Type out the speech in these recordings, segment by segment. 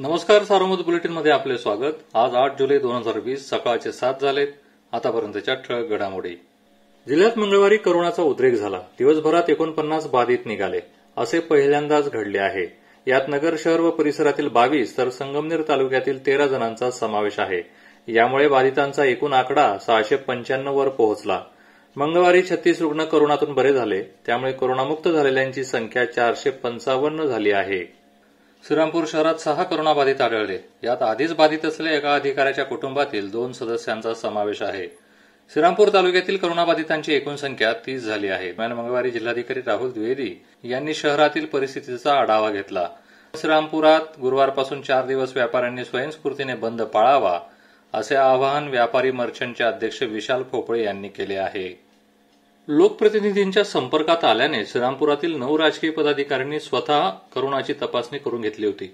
नमस्कार सार्वमत बुलेटिनमध्ये आपले स्वागत आज आठ जुलै दोन हजार वीस सकाळचे सात झालेत आतापर्यंतच्या ठळक घडामोडी जिल्ह्यात मंगळवारी करोनाचा उद्रेक झाला दिवसभरात एकोणपन्नास बाधित निघाले असे पहिल्यांदाच घडले आहे यात नगर शहर व परिसरातील बावीस तर संगमनेर तालुक्यातील तेरा जणांचा समावेश आहे यामुळे बाधितांचा एकूण आकडा सहाशे पंच्याण्णववर वर पोहोचला मंगळवारी छत्तीस रुग्ण करोनातून बरे झाले त्यामुळे कोरोनामुक्त झालेल्यांची संख्या चारशे पंचावन्न झाली आहे श्रीरामपूर शहरात सहा कोरोनाबाधित आढळले यात आधीच बाधित असलेल्या एका अधिकाऱ्याच्या कुटुंबातील दोन सदस्यांचा समावेश आहे श्रीरामपूर तालुक्यातील कोरोनाबाधितांची एकूण संख्या तीस झाली आहे दरम्यान मंगळवारी जिल्हाधिकारी राहुल द्विवेदी यांनी शहरातील परिस्थितीचा आढावा घेतला श्रीरामपुरात गुरुवारपासून चार दिवस व्यापाऱ्यांनी स्वयंस्फूर्तीने बंद पाळावा असे आवाहन व्यापारी मर्चंटचे अध्यक्ष विशाल खोपळे यांनी केले आहे लोकप्रतिनिधींच्या संपर्कात आल्याने श्रीरामपुरातील नऊ राजकीय पदाधिकाऱ्यांनी स्वतः करोनाची तपासणी करून घेतली होती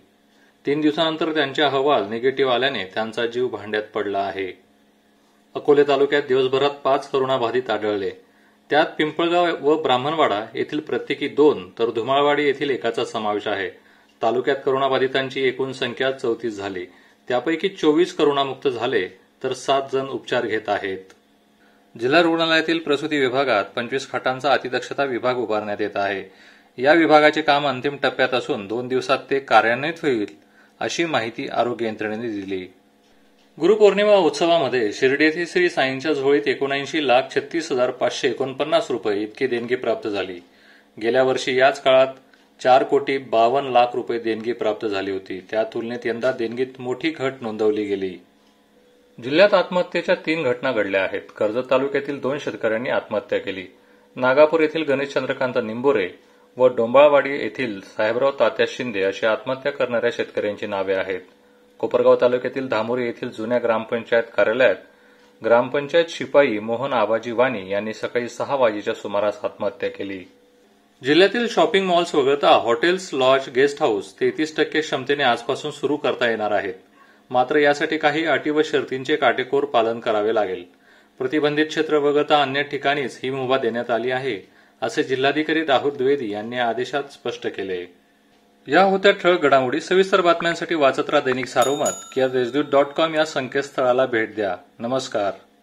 तीन दिवसानंतर त्यांचे अहवाल निगेटिव्ह आल्याने त्यांचा जीव भांड्यात पडला आहे अकोले तालुक्यात दिवसभरात पाच करोनाबाधित आढळले त्यात पिंपळगाव व ब्राह्मणवाडा येथील प्रत्येकी दोन तर धुमाळवाडी येथील एकाचा समावेश आहे तालुक्यात करोनाबाधितांची एकूण संख्या चौतीस झाली त्यापैकी चोवीस करोनामुक्त झाले तर सात जण उपचार घेत आहेत जिल्हा रुग्णालयातील प्रसूती विभागात पंचवीस खाटांचा अतिदक्षता विभाग उभारण्यात येत आहे या विभागाचे काम अंतिम टप्प्यात असून दोन दिवसात ते कार्यान्वित होईल अशी माहिती आरोग्य यंत्रणेने दिली गुरुपौर्णिमा उत्सवामध्ये शिर्डी येथे श्री साईंच्या झोळीत एकोणऐंशी लाख छत्तीस हजार पाचशे एकोणपन्नास रुपये इतकी देणगी प्राप्त झाली गेल्या वर्षी याच काळात चार कोटी बावन्न लाख रुपये देणगी प्राप्त झाली होती त्या तुलनेत यंदा देणगीत मोठी घट नोंदवली गेली जिल्ह्यात आत्महत्येच्या तीन घटना घडल्या आहेत कर्जत तालुक्यातील दोन शेतकऱ्यांनी आत्महत्या केली नागापूर येथील गणेश चंद्रकांत निंबोरे व डोंबाळवाडी येथील साहेबराव तात्या शिंदे अशी आत्महत्या करणाऱ्या शेतकऱ्यांची नावे आहेत कोपरगाव तालुक्यातील धामोरी येथील जुन्या ग्रामपंचायत कार्यालयात ग्रामपंचायत शिपाई मोहन आबाजी वाणी यांनी सकाळी सहा वाजेच्या सुमारास आत्महत्या केली जिल्ह्यातील शॉपिंग मॉल्स वगळता हॉटेल्स लॉज गेस्ट हाऊस तेहतीस टक्के क्षमतेने आजपासून सुरू करता येणार आहेत मात्र यासाठी काही अटी व शर्तींचे काटेकोर पालन करावे लागेल प्रतिबंधित क्षेत्र वगळता अन्य ठिकाणीच ही मुभा देण्यात आली आहे असे जिल्हाधिकारी राहुल द्विवेदी यांनी आदेशात स्पष्ट केले या होत्या ठळक घडामोडी सविस्तर बातम्यांसाठी वाचत राहा दैनिक सारोमत किंवा देशदूत डॉट कॉम या संकेतस्थळाला भेट द्या नमस्कार